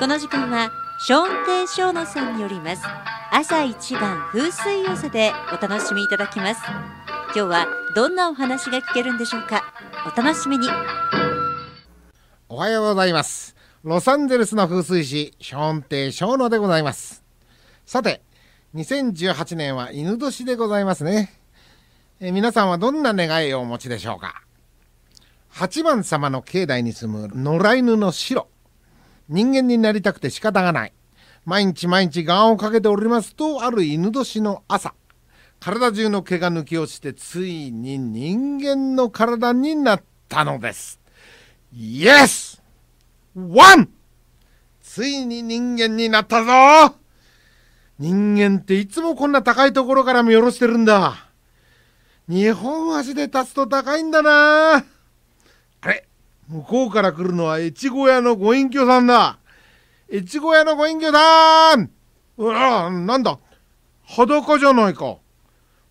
この時間は小運亭小野さんによります朝一番風水寄せでお楽しみいただきます今日はどんなお話が聞けるんでしょうかお楽しみにおはようございますロサンゼルスの風水師ショーンテイショーノでございますさて2018年は犬年でございますねえ皆さんはどんな願いをお持ちでしょうか8番様の境内に住む野良犬の白人間になりたくて仕方がない。毎日毎日願をかけておりますと、ある犬年の朝、体中の毛が抜き落ちて、ついに人間の体になったのです。イエスワンついに人間になったぞ人間っていつもこんな高いところから見下ろしてるんだ。日本足で立つと高いんだな向こうから来るのは越後屋のご隠居さんだ越後屋のご隠居さんうわなんだ裸じゃないか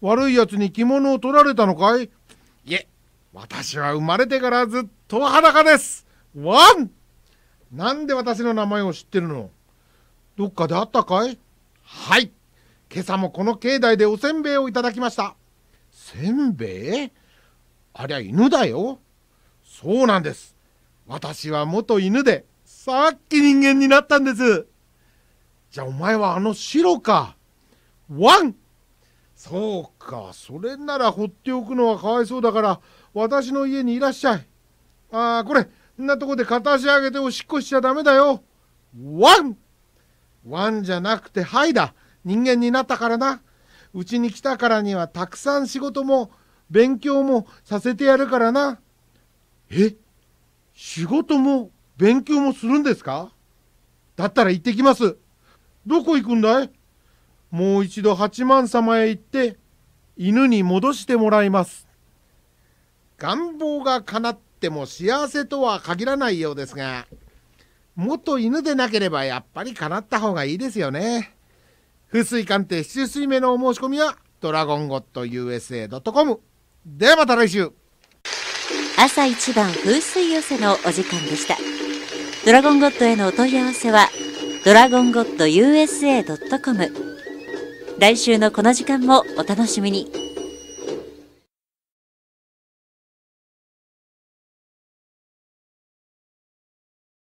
悪い奴に着物を取られたのかいいえ私は生まれてからずっと裸ですワンなんで私の名前を知ってるのどっかで会ったかいはい今朝もこの境内でおせんべいをいただきましたせんべいありゃ犬だよそうなんです私は元犬でさっき人間になったんですじゃあお前はあの白かワンそうかそれなら放っておくのはかわいそうだから私の家にいらっしゃいああこれんなとこで片足上げておしっこしちゃダメだよワンワンじゃなくてはいだ人間になったからなうちに来たからにはたくさん仕事も勉強もさせてやるからな。え仕事も勉強もするんですかだったら行ってきます。どこ行くんだいもう一度八幡様へ行って、犬に戻してもらいます。願望が叶っても幸せとは限らないようですが、元犬でなければやっぱり叶った方がいいですよね。風水鑑定7水目のお申し込みは、ドラゴンゴット USA.com。ではまた来週朝一番風水寄せのお時間でしたドラゴンゴッドへのお問い合わせはドラゴンゴッド USA.com 来週のこの時間もお楽しみに。